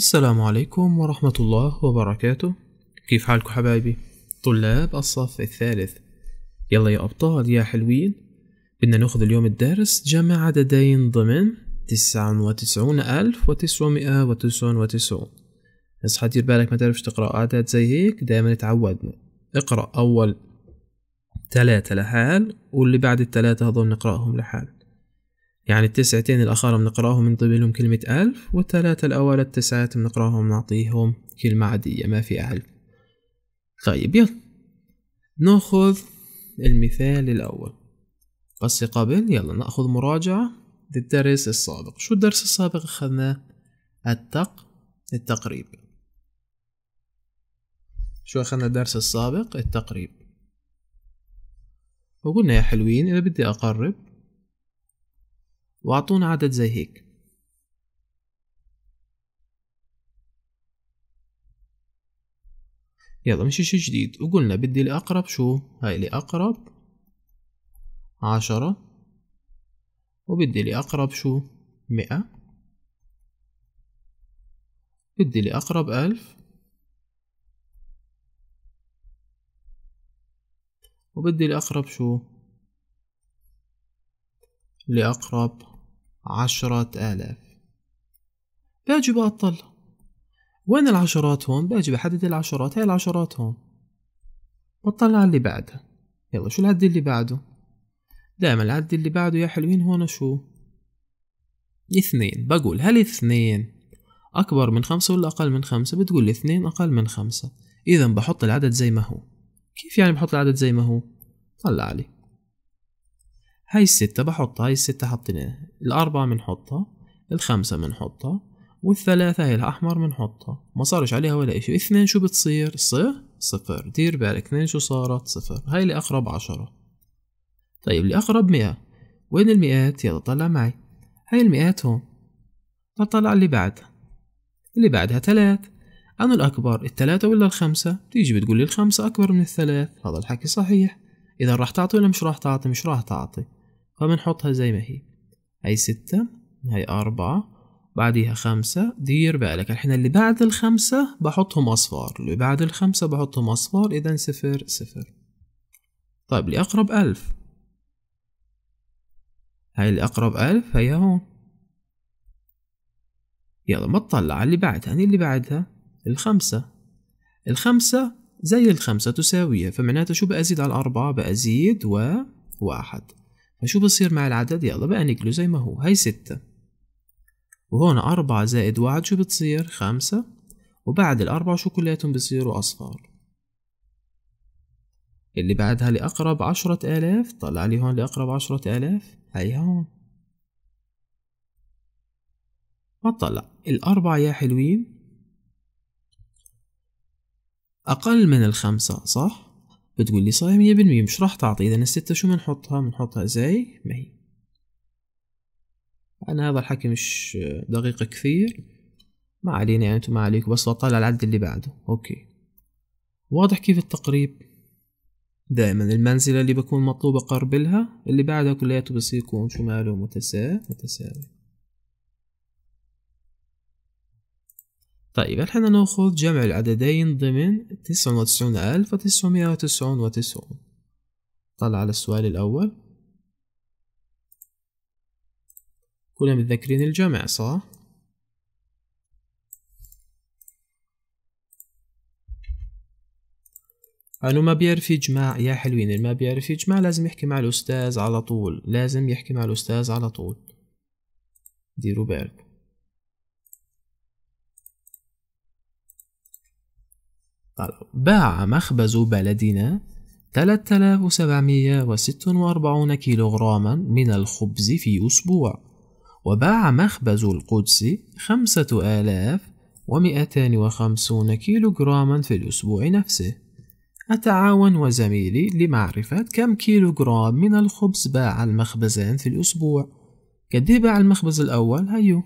السلام عليكم ورحمة الله وبركاته كيف حالكم حبايبي طلاب الصف الثالث يلا يا أبطال يا حلوين بدنا نأخذ اليوم الدرس جمع عددين ضمن تسعة وتسعون ألف وتسعمائة وتسعون وتسعون بس حدير بالك ما تعرفش تقرأ أعداد زي هيك دايما اتعودنا اقرأ أول ثلاثة لحال واللي بعد الثلاثة هذول نقرأهم لحال يعني التسعتين الأخر بنقراهم بنضيبلهم كلمة ألف والثلاثة الأول التسعات بنقراهم بنعطيهم كلمة عادية ما في ألف طيب يلا ناخذ المثال الأول بس قبل يلا نأخذ مراجعة للدرس السابق شو الدرس السابق أخذناه التق التقريب شو أخذنا الدرس السابق التقريب وقلنا يا حلوين إذا بدي أقرب واعطونا عدد زي هيك يلا مش شي جديد وقلنا بدي لأقرب شو هاي لأقرب عشرة وبدي لأقرب شو مئة بدي لأقرب ألف وبدي لأقرب شو لأقرب عشرة آلاف باجي بطل وين العشرات هون باجي بحدد العشرات هاي العشرات هون بطلع على اللي بعدها يلا شو العد اللي بعده دائما العد اللي بعده يا حلوين هون شو اثنين بقول هل اثنين أكبر من خمسة ولا أقل من خمسة بتقول اثنين أقل من خمسة إذا بحط العدد زي ما هو كيف يعني بحط العدد زي ما هو طلع عليه هاي الستة بحطها هاي الستة حطيناها الأربعة بنحطها الخمسة بنحطها والثلاثة هي الأحمر بنحطها ما صارش عليها ولا إشي اثنين شو بتصير صفر صفر دير بالك اثنين شو صارت صفر هاي اللي أقرب عشرة طيب اللي أقرب مئة وين المئات يلا طلع معي هاي المئات هون طلع اللي بعدها اللي بعدها تلات أنا الأكبر التلاتة ولا الخمسة تيجي بتقول لي الخمسة أكبر من الثلاث هذا الحكي صحيح إذا راح تعطي ولا مش راح تعطي مش راح تعطي فبنحطها زي ما هي هاي ستة هاي أربعة بعديها خمسة دير بالك الحين اللي بعد الخمسة بحطهم أصفار اللي بعد الخمسة بحطهم أصفار إذا صفر صفر طيب لأقرب ألف هاي اللي أقرب ألف هيا هون يلا ما تطلع اللي بعدها يعني اللي بعدها الخمسة الخمسة زي الخمسة تساويها فمعناتها شو بأزيد على الأربعة بأزيد وواحد فشو بصير مع العدد يلا بقى نقله زي ما هو هاي ستة وهون أربعة زائد واحد شو بتصير خمسة وبعد الأربعة شو كلياتهم بصيروا أصفار اللي بعدها لأقرب عشرة آلاف طلع لي هون لأقرب عشرة آلاف هاي هون فطلع الأربعة يا حلوين أقل من الخمسة صح؟ بتقول لي صحيح مية بالمية مش راح تعطي اذا الستة شو بنحطها بنحطها زي ما هي انا هذا الحكي مش دقيق كثير ما علينا يعني انتم ما عليكم بس بطلع العد اللي بعده اوكي واضح كيف التقريب دائما المنزلة اللي بكون مطلوبة قرب لها اللي بعدها كلياته بصير يكون شماله متساوي متساوي طيب الحين نأخذ جمع العددين ضمن تسعة وتسعون ألف وتسعمائة وتسعون وتسعون طلع على السؤال الأول كلنا متذكرين الجمع صح؟ أنه ما بيعرف يجمع يا حلوين اللي ما بيعرف يجمع لازم يحكي مع الأستاذ على طول لازم يحكي مع الأستاذ على طول ديروا بالكم باع مخبز بلدنا 3746 كيلوغراما من الخبز في أسبوع وباع مخبز القدس 5250 كيلوغراما في الأسبوع نفسه أتعاون وزميلي لمعرفة كم كيلوغرام من الخبز باع المخبزان في الأسبوع قد إيه باع المخبز الأول هيو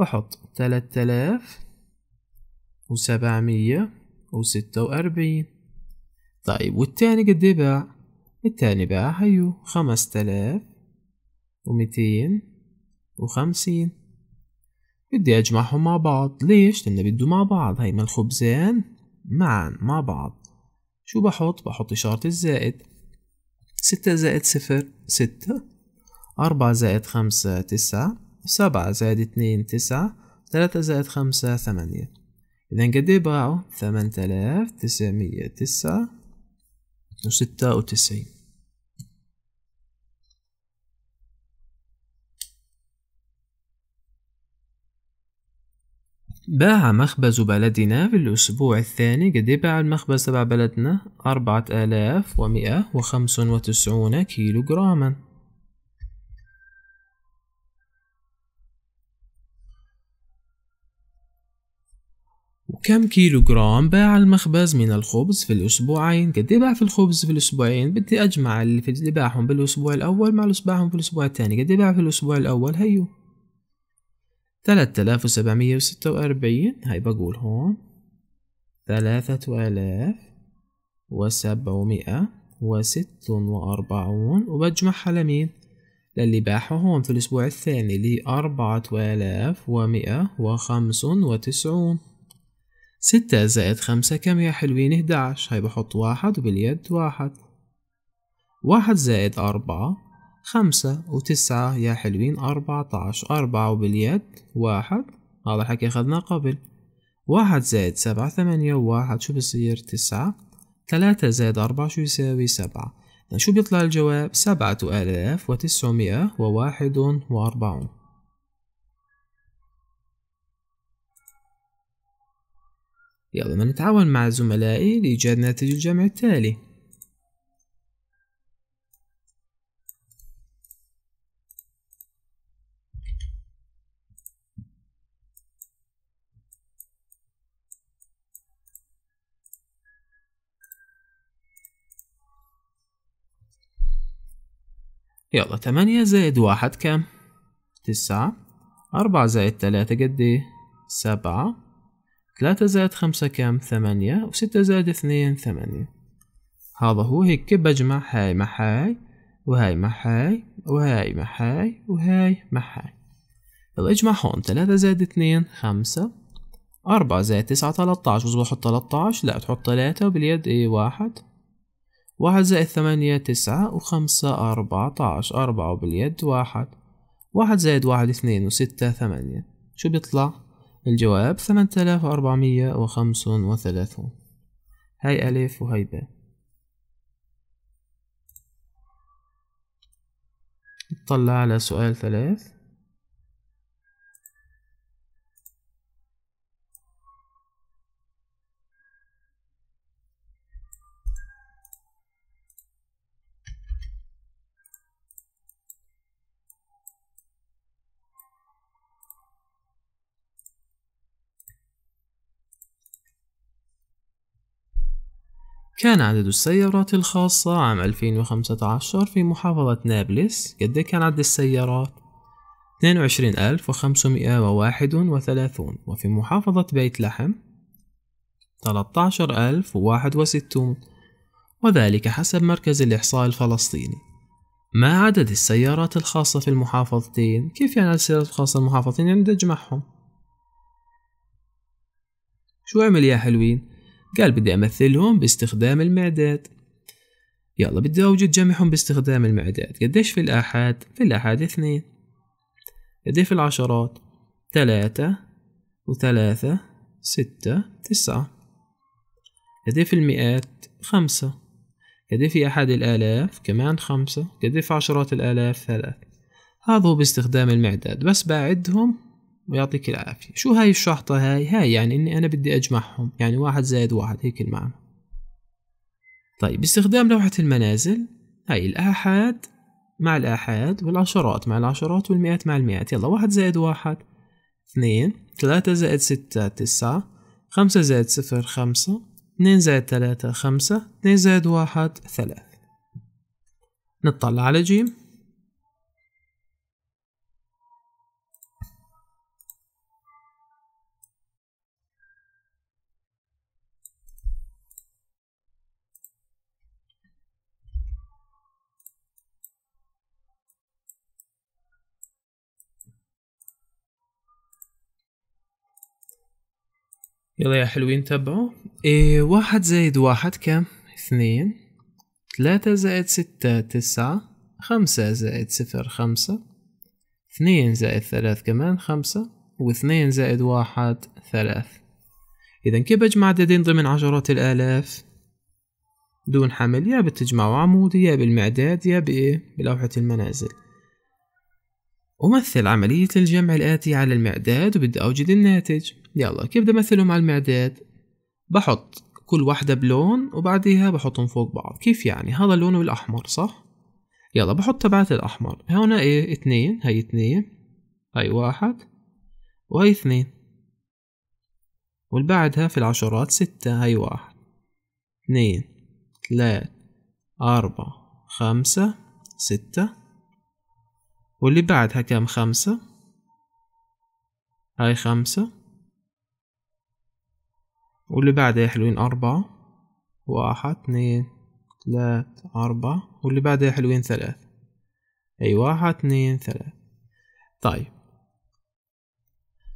بحط 3700 وستة وأربعين طيب والتاني قد إيه باع التاني باع هيو خمسة آلاف ومتين وخمسين بدي أجمعهم مع بعض ليش؟ لأن بدو مع بعض هي ما الخبزان معا مع بعض شو بحط؟ بحط إشارة الزائد ستة زائد صفر ستة أربعة زائد خمسة تسعة سبعة زائد اتنين تسعة ثلاثة زائد خمسة ثمانية إذا قد إيه باعوا ثمان آلاف تسعمية تسعة وستة وتسعين باع مخبز بلدنا في الأسبوع الثاني قد إيه باع المخبز تبع بلدنا أربعة آلاف ومئة وخمس وتسعون كيلو جراما كم كيلو جرام باع المخبز من الخبز في الأسبوعين قد باع في الخبز في الأسبوعين بدي أجمع اللي باعهم بالأسبوع الأول مع اللي باعهم في الأسبوع الثاني قد باع في الأسبوع الأول هيو 3746 هاي بقول هون 3746 وبجمعها لمين للي باعها هون في الأسبوع الثاني وخمس وتسعون ستة زائد خمسة كم يا حلوين إحداش هاي بحط واحد وباليد واحد واحد زائد أربعة خمسة وتسعة يا حلوين أربعة عشر أربعة وباليد واحد هذا الحكي أخذناه قبل واحد زائد سبعة ثمانية وواحد شو بصير تسعة ثلاثة زائد أربعة شو يساوي سبعة شو بيطلع الجواب سبعة آلاف وتسعمائة وواحد وأربعون يلا نتعاون مع زملائي لإيجاد ناتج الجمع التالي يلا تمانية زائد واحد كام؟ تسعة أربعة زائد تلاتة قد إيه؟ سبعة ثلاثة زائد خمسة كام ثمانية وستة زائد اثنين ثمانية هذا هو هيك بجمع هاي مع هاي وهاي مع هاي وهاي مع هاي وهاي مع هاي الاجمع اجمع هون ثلاثة زائد اثنين خمسة أربعة زائد تسعة تلاتاش بصبح حط تلاتاش لا تحط تلاتة وباليد إيه واحد واحد زائد ثمانية تسعة وخمسة أربعتاش أربعة وباليد واحد واحد زائد واحد اثنين وستة ثمانية شو بيطلع الجواب 8435 هاي ألف وهاي باء نطلع على سؤال ثلاث كان عدد السيارات الخاصة عام 2015 في محافظة نابلس قد إيه كان عدد السيارات 22531 وفي محافظة بيت لحم 13061 وذلك حسب مركز الإحصاء الفلسطيني ما عدد السيارات الخاصة في المحافظتين؟ كيف يعني عدد السيارات الخاصة المحافظتين؟ يعني بدي أجمعهم شو عمل يا حلوين؟ قال بدي أمثلهم باستخدام المعدات يلا بدي أوجد جمعهم باستخدام المعدات قديش في الآحاد؟ في الآحاد اثنين قديش في العشرات؟ ثلاثة وثلاثة ستة تسعة قديش في المئات؟ خمسة قديش في أحد الآلاف؟ كمان خمسة قديش في عشرات الآلاف؟ ثلاثة هذا هو باستخدام المعداد بس بعدهم ويعطيك العافية شو هاي الشحطة هاي هاي يعني اني انا بدي اجمعهم يعني واحد زائد واحد هيك المعنى طيب باستخدام لوحة المنازل هاي الآحاد مع الآحاد والعشرات مع العشرات والمئات مع المئات يلا واحد زائد واحد اثنين ثلاثة زائد ستة تسعة خمسة زائد صفر خمسة اثنين زائد ثلاثة خمسة اثنين زائد واحد ثلاثة نطلع على جيم يلا يا حلوين تبعوا إيه واحد زائد واحد كم اثنين ثلاثة زائد ستة تسعة خمسة زائد صفر خمسة اثنين زائد ثلاث كمان خمسة واثنين زائد واحد ثلاث إذا كيف بجمع عددين ضمن عشرات الآلاف دون حمل يا بتجمعوا عمودي يا بالمعداد يا بإيه بلوحة المنازل أمثل عملية الجمع الآتي على المعداد وبدي أوجد الناتج يلا كيف بدي امثلهم على المعدات بحط كل واحدة بلون وبعديها بحطهم فوق بعض كيف يعني هذا لونه الأحمر صح يلا بحط تبعات الأحمر هنا إيه اثنين هاي اثنين هاي واحد وهي اثنين والبعدها في العشرات ستة هاي واحد اثنين ثلاث أربعة خمسة ستة واللي بعدها كم خمسة هاي خمسة واللي بعده يا حلوين أربعة واحد اثنين ثلاث أربعة واللي بعده يا حلوين ثلاث أي واحد اثنين ثلاث طيب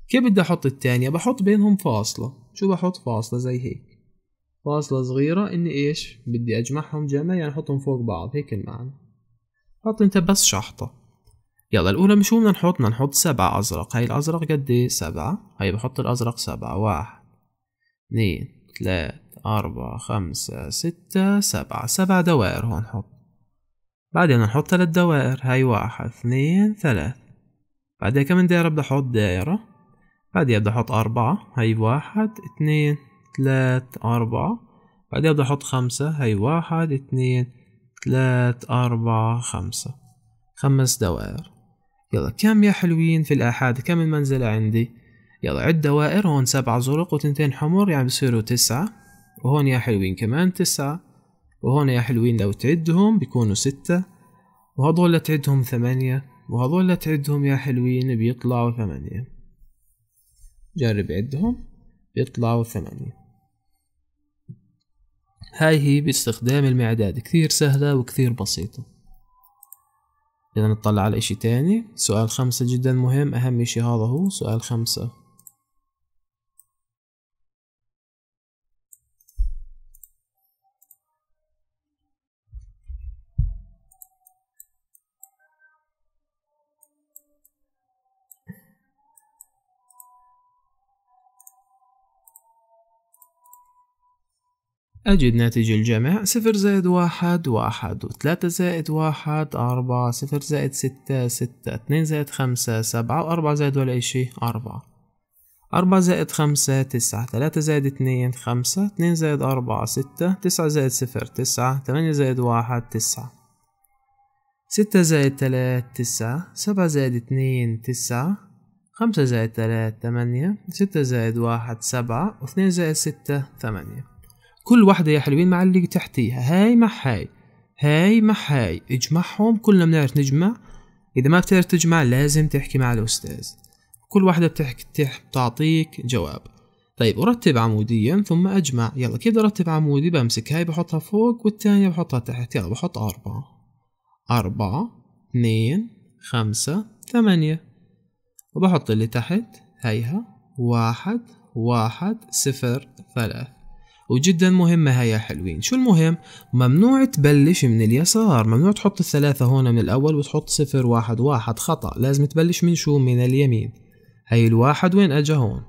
كيف بدي أحط التانية بحط بينهم فاصلة شو بحط فاصلة زي هيك فاصلة صغيرة إني إيش بدي أجمعهم جمع يعني أحطهم فوق بعض هيك المعنى حط أنت بس شحطة يلا الأولى مش هو بدنا نحط؟ بدنا نحط سبعة أزرق، هاي الأزرق قد إيه؟ سبعة، هاي طيب، بحط الأزرق سبعة، واحد اثنين ثلاثة أربعة خمسة ستة سبعة سبع دوائر هون حط بعدين نحط ثلاث دوائر هاي واحد اثنين ثلاث بعدها كم دايرة بدي أحط دايرة بعدها بدي أحط أربعة هاي واحد اثنين ثلاث أربعة بعدها بدي أحط خمسة هاي واحد اثنين ثلاث أربعة خمسة خمس دوائر يلا كم يا حلوين في الآحاد كم المنزلة عندي؟ يلا عد دوائر هون سبعة زرق وتنتين حمر يعني بصيروا تسعة وهون يا حلوين كمان تسعة وهون يا حلوين لو تعدهم بيكونوا ستة وهذول تعدهم ثمانية وهذول تعدهم يا حلوين بيطلعوا ثمانية جرب عدهم بيطلعوا ثمانية هاي هي باستخدام المعداد كثير سهلة وكثير بسيطة إذا نطلع على إشي تاني سؤال خمسة جدا مهم أهم إشي هذا هو سؤال خمسة أجد ناتج الجمع صفر زائد واحد واحد وثلاثة زائد واحد أربعة صفر زائد ستة ستة اثنين زائد خمسة سبعة وأربعة زائد ولا إشي أربعة أربعة زائد خمسة تسعة ثلاثة زائد اثنين خمسة اثنين زائد أربعة ستة تسعة زائد صفر تسعة ثمانية زائد واحد تسعة ستة زائد ثلاثة تسعة سبعة زائد اثنين تسعة خمسة زائد ثلاثة ثمانية ستة زائد واحد سبعة واثنين زائد ستة ثمانية كل واحدة يا حلوين مع اللي تحتيها هاي مع هاي هاي مع هاي اجمعهم كلنا بنعرف نجمع إذا ما بتعرف تجمع لازم تحكي مع الأستاذ كل واحدة بتحكي بتعطيك جواب طيب أرتب عموديا ثم أجمع يلا كيف بدي أرتب عمودي بمسك هاي بحطها فوق والثانية بحطها تحت يلا بحط أربعة أربعة اثنين خمسة ثمانية وبحط اللي تحت هيها واحد واحد صفر ثلاث وجدا مهمة هاي يا حلوين شو المهم ممنوع تبلش من اليسار ممنوع تحط الثلاثة هون من الأول وتحط صفر واحد واحد خطأ لازم تبلش من شو من اليمين هاي الواحد وين أجا هون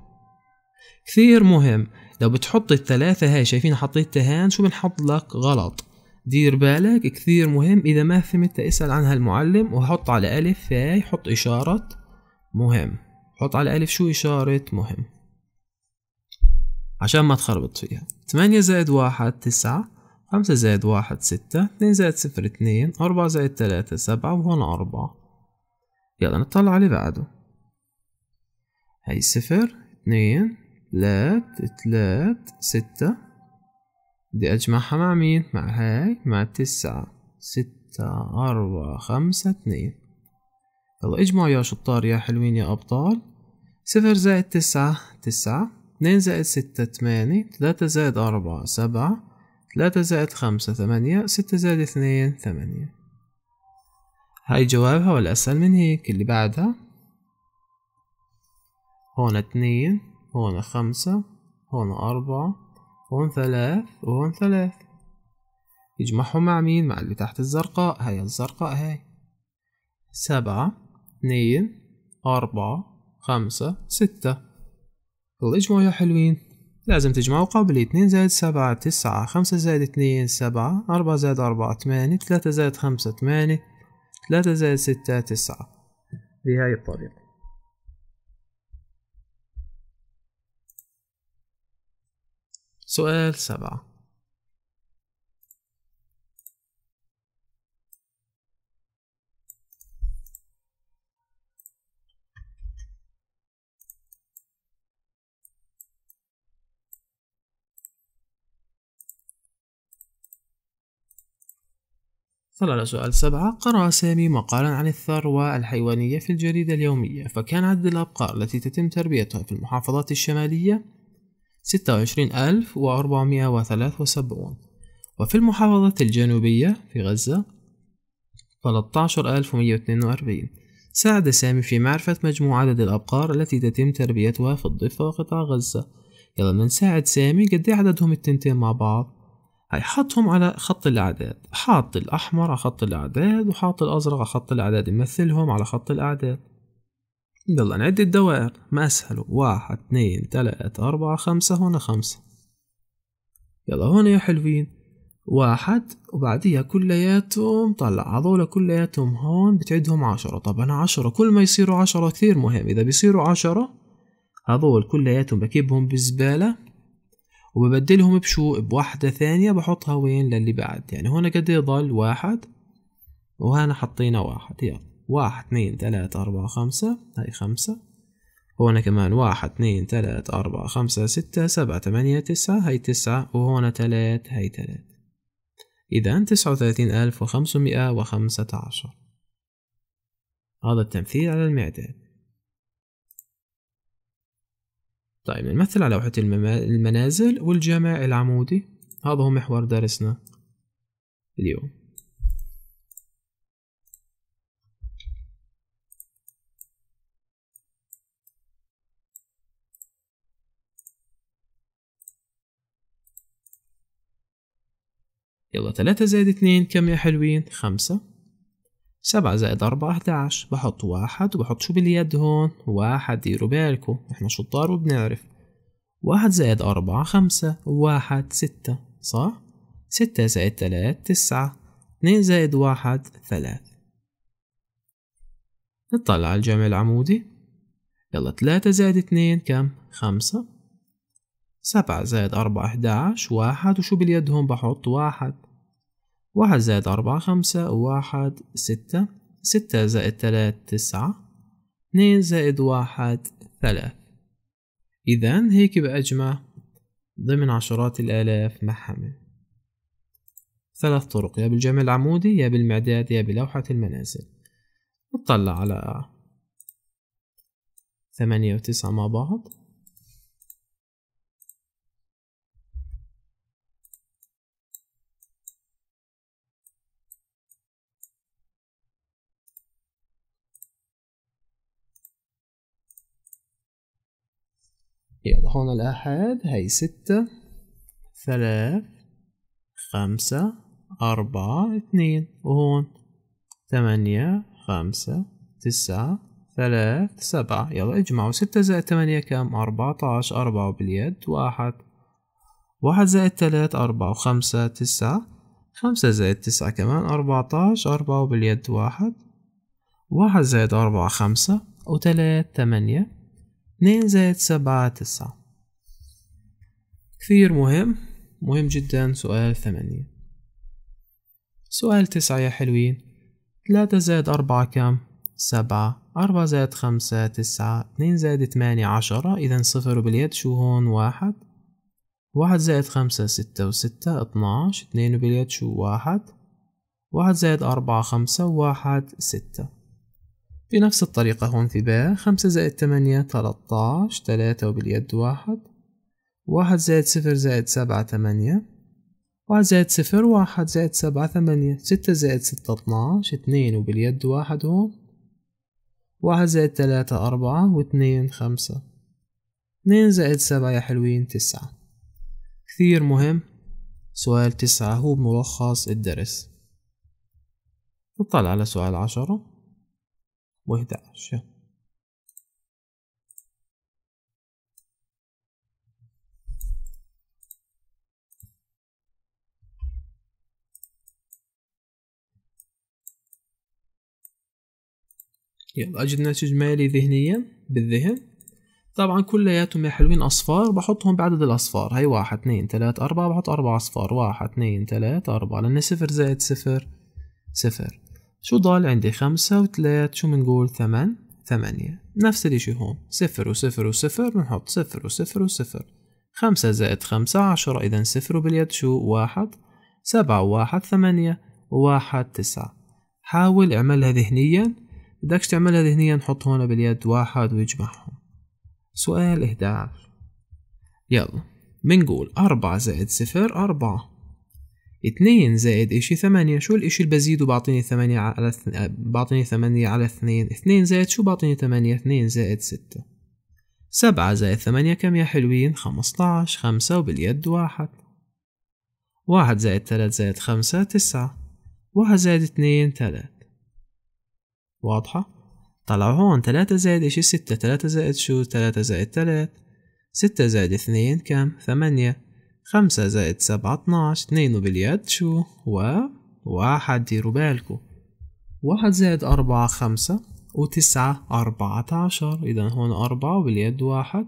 كثير مهم لو بتحط الثلاثة هاي شايفين حطيت هان شو بنحط لك غلط دير بالك كثير مهم إذا ما فهمت اسأل عنها المعلم وحط على ألف هاي حط إشارة مهم حط على ألف شو إشارة مهم عشان ما تخربط فيها تمانية زائد واحد تسعة خمسة زائد واحد ستة اثنين زائد صفر اثنين أربعة زائد ثلاثة سبعة وهنا أربعة يلا نطلع اللي بعده هاي صفر اثنين ثلاث ثلاث ستة بدي أجمعها مع مين؟ مع هاي مع تسعة ستة أربعة خمسة اثنين يلا اجمعوا يا شطار يا حلوين يا أبطال صفر زائد تسعة تسعة 2 زائد ستة 8 3 زائد أربعة سبعة 3 زائد خمسة 8 ستة زائد 2 ثمانية هاي جوابها والأسهل من هيك اللي بعدها هون 2 هون خمسة هون أربعة هون ثلاث وهون ثلاث يجمعهم مع مين مع اللي تحت الزرقاء هاي الزرقاء هاي سبعة 2 أربعة خمسة ستة الاجمعوا يا حلوين لازم تجمعوا قبل اتنين زائد سبعة تسعة خمسة زائد اتنين سبعة أربعة زائد أربعة تمانية تلاتة زائد خمسة تمانية تلاتة زائد ستة تسعة بهاي الطريقة سؤال سبعة خلال سؤال سبعة قرأ سامي مقالا عن الثروة الحيوانية في الجريدة اليومية فكان عدد الأبقار التي تتم تربيتها في المحافظات الشمالية ستة وعشرين ألف وأربعمائة وثلاث وسبعون وفي المحافظات الجنوبية في غزة 13142 ساعد سامي في معرفة مجموع عدد الأبقار التي تتم تربيتها في الضفة وقطاع غزة يلا نساعد سامي قد عددهم التنتين مع بعض هيحطهم على خط الأعداد حاط الأحمر على خط الأعداد وحاط الأزرق على خط الأعداد يمثلهم على خط الأعداد يلا نعد الدوائر ما أسهله واحد اتنين ثلاثة أربعة خمسة هنا خمسة يلا هنا يا حلوين واحد وبعديها كلياتهم طلع هذول كلياتهم هون بتعدهم عشرة طبعا عشرة كل ما يصيروا عشرة كثير مهم إذا بيصيروا عشرة هذول كلياتهم بكبهم بالزبالة وببدلهم بشو بواحدة ثانية بحطها وين للي بعد يعني هون قد يضل إيه واحد وهنا حطينا واحد يلا واحد اثنين ثلاثة أربعة خمسة هاي خمسة هون كمان واحد اثنين ثلاثة أربعة خمسة ستة سبعة ثمانية تسعة هاي تسعة وهون ثلاث هاي ثلاثة إذا تسعة وثلاثين ألف وخمسمائة وخمسة عشر هذا التمثيل على المعداد طيب نمثل على لوحة المنازل والجامع العمودي هذا هو محور درسنا اليوم يلا ثلاثة زائد اثنين كم يا حلوين؟ خمسة سبعة زائد أربعة عشر بحط واحد وبحط شو باليد هون واحد ديروا بالكو احنا شطار وبنعرف واحد زائد أربعة خمسة واحد ستة صح؟ ستة زائد تلات تسعة اثنين زائد واحد ثلاث نطلع الجمع العمودي يلا تلاتة زائد اثنين كم؟ خمسة سبعة زائد أربعة عشر واحد وشو باليد هون بحط واحد واحد زائد أربعة خمسة واحد ستة ستة زائد تلات تسعة اثنين زائد واحد ثلاث إذا هيك بأجمع ضمن عشرات الآلاف محمل ثلاث طرق يا بالجمع العمودي يا بالمعداد يا بلوحة المنازل نطلع على ثمانية وتسعة مع بعض هون الأحد هي ستة ثلاث خمسة أربعة اثنين وهون ثمانية خمسة تسعة ثلاث سبعة يلا اجمعوا ستة زائد ثمانية كم أربعة عشر أربعة باليد واحد واحد زائد ثلاث أربعة وخمسة تسعة خمسة زائد تسعة كمان أربعة عشر أربعة باليد واحد واحد زائد أربعة خمسة وثلاث ثمانية اثنين زائد سبعة تسعة كثير مهم مهم جدا سؤال ثمانية سؤال تسعة يا حلوين ثلاثة زائد أربعة كم؟ سبعة أربعة زائد خمسة تسعة اثنين زائد ثمانية عشرة إذا صفر باليد شو هون واحد واحد زائد خمسة ستة وستة اتناش اثنين باليد شو واحد واحد زائد أربعة خمسة واحد ستة بنفس الطريقة هون في باء خمسة زائد ثمانية تلاتاش تلاتة وباليد واحد واحد زائد صفر زائد سبعة ثمانية واحد زائد صفر واحد زائد سبعة ثمانية ستة زائد ستة اتناش اتنين وباليد واحد هون واحد زائد تلاتة أربعة واتنين خمسة اتنين زائد سبعة يا حلوين تسعة كثير مهم سؤال تسعة هو ملخص الدرس نطلع على سؤال عشرة وحدة عشر يلا أجد إجمالي ذهنيا بالذهن طبعا كلياتهم يا حلوين أصفار بحطهم بعدد الأصفار هاي واحد اثنين ثلاثة أربعة بحط أربع أصفار واحد اثنين ثلاثة أربعة لأن صفر زائد صفر صفر شو ضال عندي خمسة وتلات شو بنقول ثمان ثمانية نفس الاشي هون صفر وصفر وصفر بنحط صفر وصفر وصفر خمسة زائد خمسة عشرة إذا صفر وباليد شو واحد سبعة واحد ثمانية واحد تسعة حاول اعملها ذهنيا بدكش تعملها ذهنيا نحط هون باليد واحد ويجمعهم سؤال 11 يلا منقول أربعة زائد صفر أربعة اتنين زائد اشي ثمانية شو الاشي اللي بزيده بعطيني ثمانية على بعطيني ثمانية على اثنين اثنين زائد شو بعطيني ثمانية اثنين زائد ستة سبعة زائد ثمانية كم يا حلوين خمستاش خمسة وباليد واحد واحد زائد ثلاث زائد خمسة تسعة واحد زائد اثنين ثلاث واضحة؟ طلعوا هون تلاتة زائد إشي ستة تلاتة زائد شو تلاتة زائد تلات ستة زائد اثنين كم ثمانية خمسة زائد سبعة اتناش اثنين باليد شو و واحد ديروا بالكو واحد زائد أربعة خمسة وتسعة أربعة عشر إذا هون أربعة وباليد واحد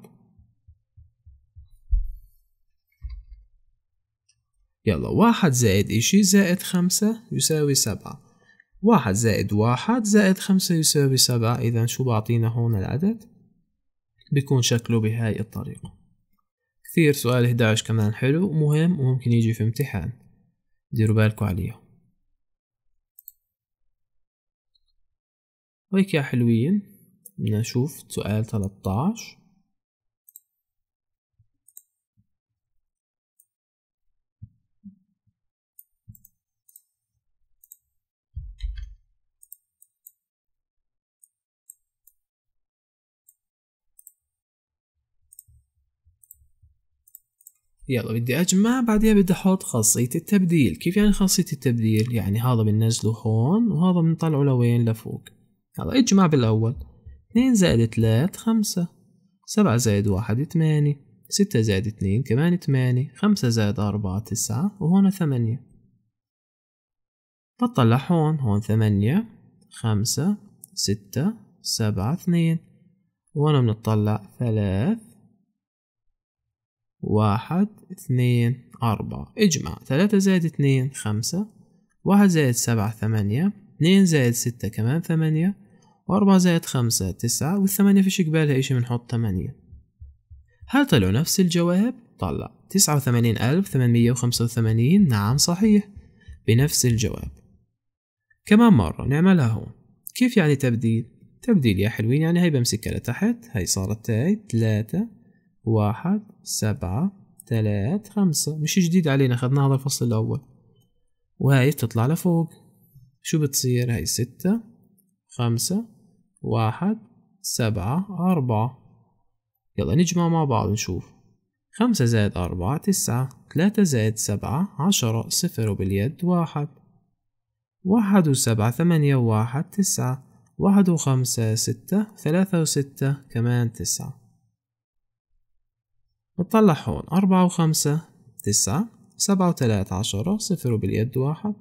يلا واحد زائد إشي زائد خمسة يساوي سبعة واحد زائد واحد زائد خمسة يساوي سبعة إذا شو بعطينا هون العدد بيكون شكله بهاي الطريقة كثير سؤال 11 كمان حلو ومهم وممكن يجي في امتحان ديروا بالكوا عليه وهيك يا حلوين بدنا نشوف سؤال 13 يلا بدي اجمع بعدين بدي احط خاصية التبديل كيف يعني خاصية التبديل يعني هذا بننزله هون وهذا بنطلعه لوين لفوق يلا اجمع بالاول اثنين زائد ثلاث خمسة سبعة زائد واحد ثمانية ستة زائد اثنين كمان ثمانية خمسة زائد أربعة تسعة وهنا ثمانية بطلع هون هون ثمانية خمسة ستة سبعة اثنين وهنا بنطلع ثلاث واحد اثنين أربعة اجمع ثلاثة زائد اثنين خمسة واحد زائد سبعة ثمانية اثنين زائد ستة كمان ثمانية وأربعة زائد خمسة تسعة والثمانية فيش قبالها إشي بنحط ثمانية هل طلعوا نفس الجواب؟ طلع تسعة وثمانين ألف ثمانمية وخمسة وثمانين نعم صحيح بنفس الجواب كمان مرة نعملها هون كيف يعني تبديل؟ تبديل يا حلوين يعني هاي بمسكها لتحت هاي صارت تاي تلاتة واحد سبعة ثلاث خمسة مش جديد علينا أخذناها هذا الفصل الأول وهاي بتطلع لفوق شو بتصير هاي ستة خمسة واحد سبعة أربعة يلا نجمع مع بعض نشوف خمسة زائد أربعة تسعة ثلاثة زائد سبعة عشرة صفر وباليد واحد واحد وسبعة ثمانية واحد تسعة واحد وخمسة ستة ثلاثة وستة كمان تسعة بتطلع هون أربعة وخمسة تسعة سبعة وثلاثة عشرة صفر وباليد واحد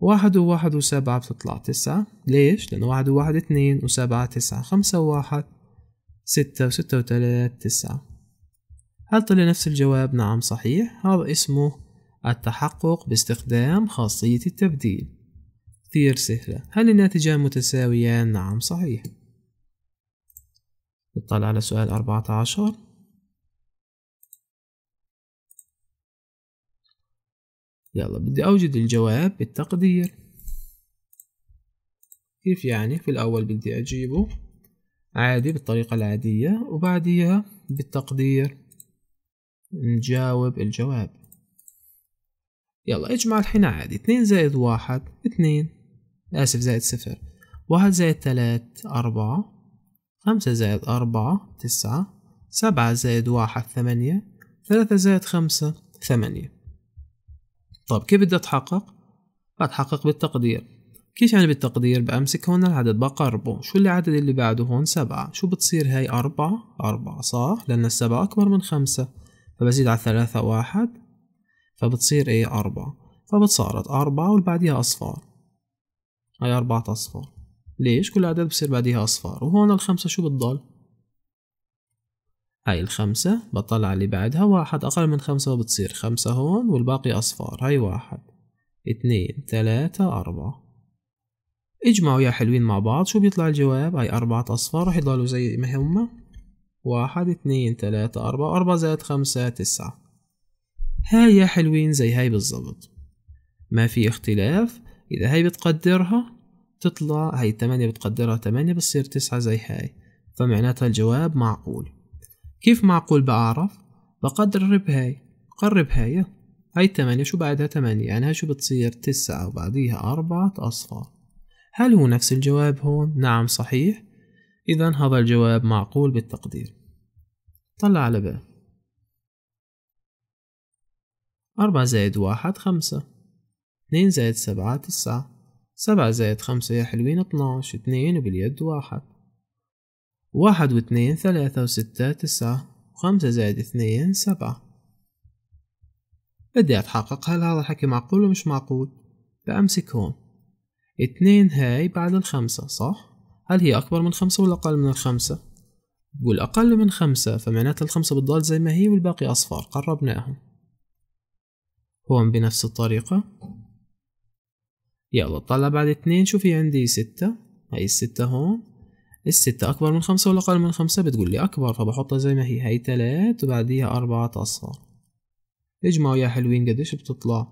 واحد وواحد وسبعة بتطلع تسعة ليش؟ لأن واحد وواحد اثنين وسبعة تسعة خمسة وواحد ستة وستة وثلاثة تسعة هل طلع نفس الجواب؟ نعم صحيح هذا اسمه التحقق باستخدام خاصية التبديل كثير سهلة هل الناتجان متساويان؟ نعم صحيح نطلع على سؤال أربعة عشر يلا بدي أوجد الجواب بالتقدير كيف يعني في الأول بدي أجيبه عادي بالطريقة العادية وبعديها بالتقدير نجاوب الجواب يلا اجمع الحين عادي اتنين زائد واحد اتنين آسف زائد صفر واحد زائد تلات أربعة خمسة زائد أربعة تسعة سبعة زائد واحد ثمانية ثلاثة زائد خمسة ثمانية طب كيف بدي أتحقق؟ بتحقق بالتقدير كيف يعني بالتقدير بأمسك هون العدد بقربه شو العدد اللي, اللي بعده هون سبعة شو بتصير هاي أربعة أربعة صح لأن السبعة أكبر من خمسة فبزيد على ثلاثة واحد فبتصير إيه أربعة فبتصارت أربعة واللي بعديها أصفار هاي أربعة أصفار ليش كل عدد بصير بعديها أصفار وهون الخمسة شو بتضل هاي الخمسة بطلع اللي بعدها واحد أقل من خمسة بتصير خمسة هون والباقي أصفار هاي واحد اثنين ثلاثة أربعة اجمعوا يا حلوين مع بعض شو بيطلع الجواب هاي أربعة أصفار رح يضلوا زي ما هما واحد اثنين ثلاثة أربعة أربعة زائد خمسة تسعة هاي يا حلوين زي هاي بالضبط ما في اختلاف إذا هاي بتقدرها تطلع هاي تمانية بتقدرها تمانية بتصير تسعة زي هاي فمعناتها الجواب معقول كيف معقول بعرف بقدر هاي قرب هاي هاي تمانية شو بعدها تمانية يعني هاي شو بتصير تسعة وبعديها أربعة أصفار هل هو نفس الجواب هون؟ نعم صحيح إذا هذا الجواب معقول بالتقدير طلع على ب أربعة زائد واحد خمسة اتنين زائد سبعة تسعة سبعة زائد خمسة يا حلوين اتناش اتنين وباليد واحد واحد واثنين ثلاثة وستة تسعة خمسة زائد اثنين سبعة بدي أتحقق هل هذا الحكي معقول ولا مش معقول بأمسك هون اثنين هاي بعد الخمسة صح هل هي أكبر من خمسة ولا أقل من الخمسة بقول أقل من خمسة فمعناتها الخمسة بتضل زي ما هي والباقي أصفار قربناهم هون بنفس الطريقة يلا طلع بعد اثنين شو في عندي ستة هاي الستة هون الستة أكبر من خمسة ولا أقل من خمسة بتقول لي أكبر فبحطها زي ما هي هي تلات وبعديها أربعة أصفار اجمعوا يا حلوين قديش بتطلع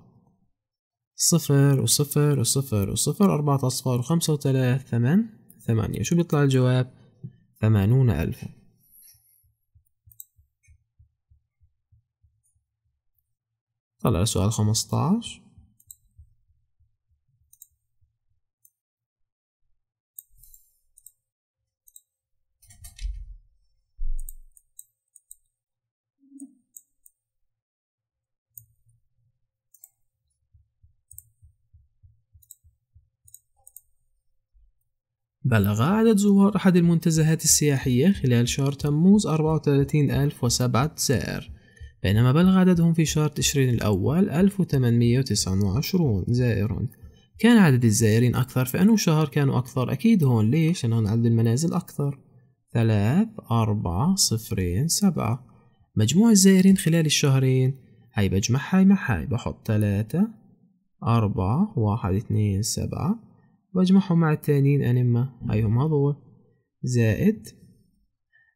صفر وصفر وصفر وصفر أربعة أصفار وخمسة وتلات ثمان ثمانية شو بيطلع الجواب ثمانون ألفا طلع سؤال خمستاش بلغ عدد زوار أحد المنتزهات السياحية خلال شهر تموز 34007 زائر بينما بلغ عددهم في شهر تشرين الأول 1829 زائر كان عدد الزائرين أكثر في أنه شهر كانوا أكثر أكيد هون ليش؟ لأن هون عدد المنازل أكثر 3 أربعة صفرين سبعة مجموع الزائرين خلال الشهرين هاي بجمع هاي مع هاي بحط ثلاثة أربعة واحد 2 سبعة واجمعهم مع التانيين انما أيوة، هاي هم هذول زائد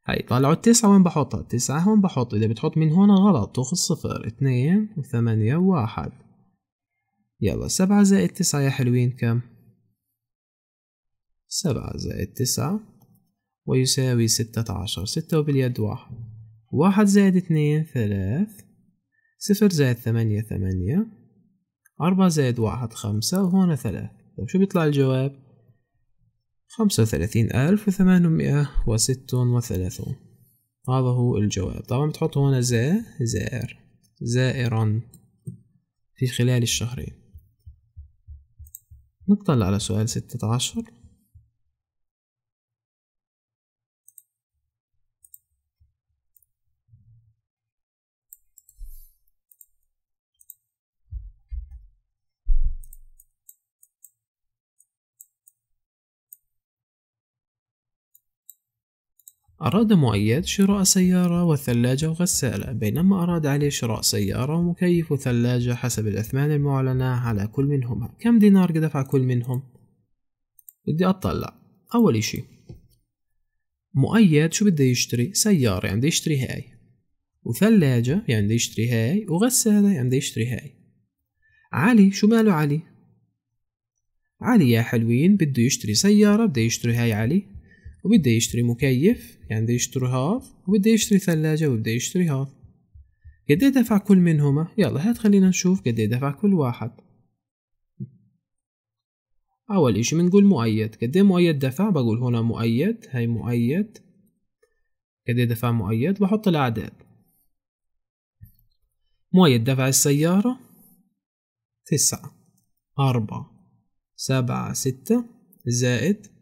هاي طالعوا التسعة وين بحطها التسعة هون بحط إذا بتحط من هون غلط تأخذ صفر اثنين وثمانية وواحد يلا سبعة زائد تسعة يا حلوين كم سبعة زائد تسعة ويساوي ستة عشر ستة وباليد واحد واحد زائد اثنين ثلاث صفر زائد ثمانية ثمانية أربعة زائد واحد خمسة وهون ثلاث طيب شو بيطلع الجواب خمسة وثلاثين ألف وثمانمائة وست وثلاثون هذا هو الجواب طبعا بتحط هنا زا زائر زائرا في خلال الشهرين نطلع على سؤال ستة عشر أراد مؤيد شراء سيارة وثلاجة وغسالة بينما أراد علي شراء سيارة ومكيف وثلاجة حسب الأثمان المعلنة على كل منهما كم دينار دفع كل منهم؟ بدي أطلع أول إشي مؤيد شو بده يشتري؟ سيارة يعني بده يشتري هاي وثلاجة يعني بده يشتري هاي وغسالة يعني بده يشتري هاي علي شو ماله علي؟ علي يا حلوين بده يشتري سيارة بده يشتري هاي علي وبده يشتري مكيف يعني بده يشتري هاف وبده يشتري ثلاجة وبده يشتري هاف قد إيه دفع كل منهما يلا هات خلينا نشوف قد إيه دفع كل واحد أول إشي بنقول مؤيد قد إيه مؤيد دفع بقول هنا مؤيد هاي مؤيد قد دفع مؤيد بحط الأعداد مؤيد دفع السيارة تسعة أربعة سبعة ستة زائد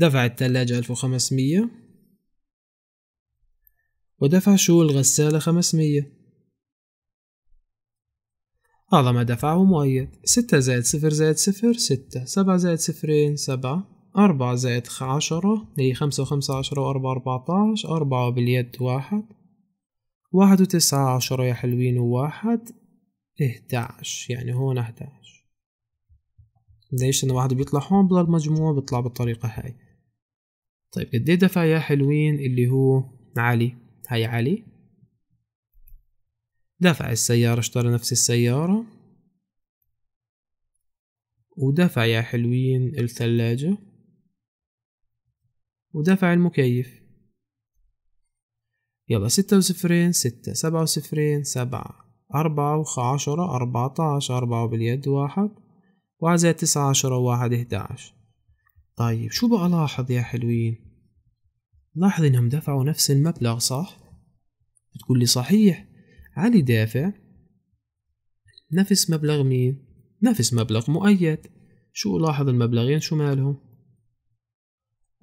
دفع التلاجة 1500 ودفع شو الغسالة 500 هذا ما دفعه مؤيد ستة زائد صفر زائد صفر ستة سبعة زائد صفرين سبعة أربعة زائد عشرة هي خمسة وخمسة عشرة وأربعة عشر أربعة باليد واحد واحد وتسعة عشرة يا حلوين وواحد اهتعش يعني هون اهتعش ليش انه واحد بيطلع هون بضل مجموع بيطلع بالطريقة هاي طيب قد ايه دفع يا حلوين اللي هو علي هاي علي دفع السيارة اشترى نفس السيارة ودفع يا حلوين الثلاجة ودفع المكيف يلا ستة وصفرين ستة سبعة وصفرين سبعة أربعة وعشرة أربعة عشر أربعة باليد واحد زائد تسعة عشرة وواحد احداش طيب شو بقى يا حلوين لاحظ انهم دفعوا نفس المبلغ صح بتقول لي صحيح علي دافع نفس مبلغ مين نفس مبلغ مؤيد شو لاحظ المبلغين شو مالهم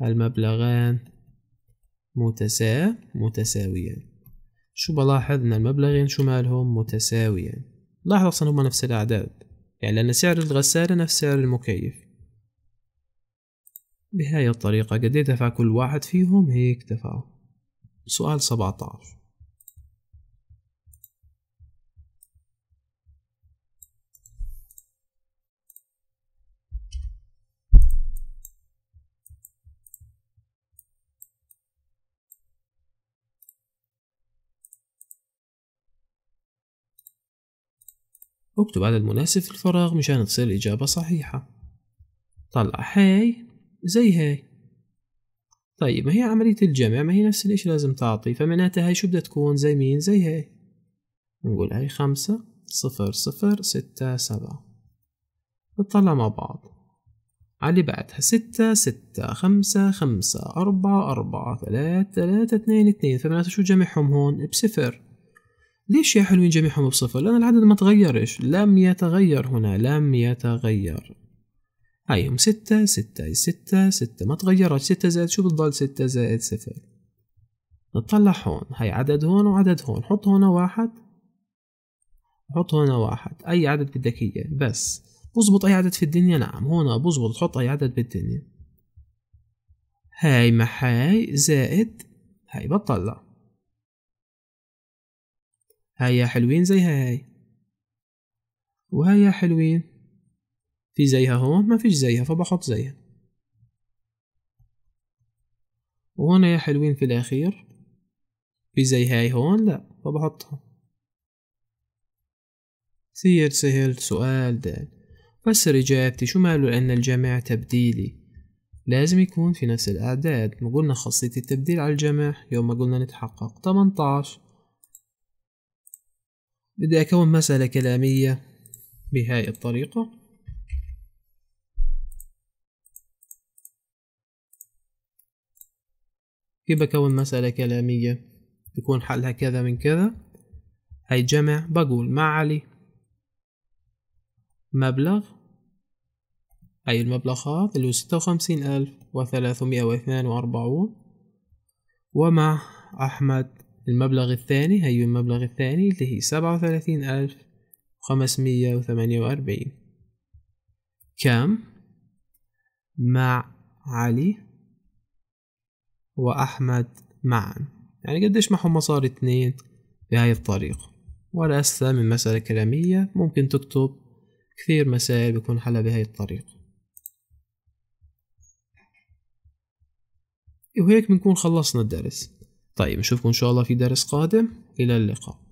المبلغان متسا متساويان شو بلاحظ ان المبلغين شو مالهم متساويان لاحظ اصلا هما نفس الاعداد يعني لأن سعر الغسالة نفس سعر المكيف بهاي الطريقة قد دفع كل واحد فيهم هيك دفعوا سؤال 17 اكتب عدد مناسب في الفراغ مشان تصير الإجابة صحيحة طلع هاي زي هاي طيب ما هي عملية الجمع ما هي نفس الإشي لازم تعطي فمعناتها هاي شو بدها تكون زي مين زي هاي نقول هاي خمسة صفر صفر ستة سبعة نطلع مع بعض على اللي بعدها ستة ستة خمسة خمسة أربعة أربعة ثلاثة ثلاثة اثنين اثنين فمعناتها شو جمعهم هون بصفر ليش يا حلوين جميعهم بصفر لأن العدد ما تغيرش لم يتغير هنا لم يتغير هايهم ستة ستة ستة ستة ما تغيرت ستة زائد شو بتضل ستة زائد صفر نطلع هون هاي عدد هون وعدد هون حط هنا واحد حط هنا واحد أي عدد بدك إياه بس بزبط أي عدد في الدنيا نعم هنا بزبط تحط أي عدد بالدنيا هاي ما هاي زائد هاي بطلع هيا حلوين زي هاي وهيا حلوين في زيها هون ما فيش زيها فبحط زيها وهنا يا حلوين في الأخير في زي هاي هون لا فبحطها سير سهل سؤال ده فسر إجابتي شو ماله أن الجمع تبديلي لازم يكون في نفس الأعداد ما قلنا خاصية التبديل على الجمع يوم ما قلنا نتحقق 18 بدي أكون مسألة كلامية بهاي الطريقة كيف بكون مسألة كلامية يكون حلها كذا من كذا هاي جمع بقول مع علي مبلغ هاي المبلغات اللي هو ستة وخمسين ألف وثلاثمائة واثنان وأربعون ومع أحمد المبلغ الثاني هي المبلغ الثاني اللي هي سبعة وثلاثين ألف وخمسمية وثمانية وأربعين كام مع علي وأحمد معا يعني قديش معهم مصاري اثنين بهاي الطريقة ولا أسا من مسألة كلامية ممكن تكتب كثير مسائل بكون حلا بهاي الطريقة وهيك بنكون خلصنا الدرس طيب نشوفكم إن شاء الله في درس قادم إلى اللقاء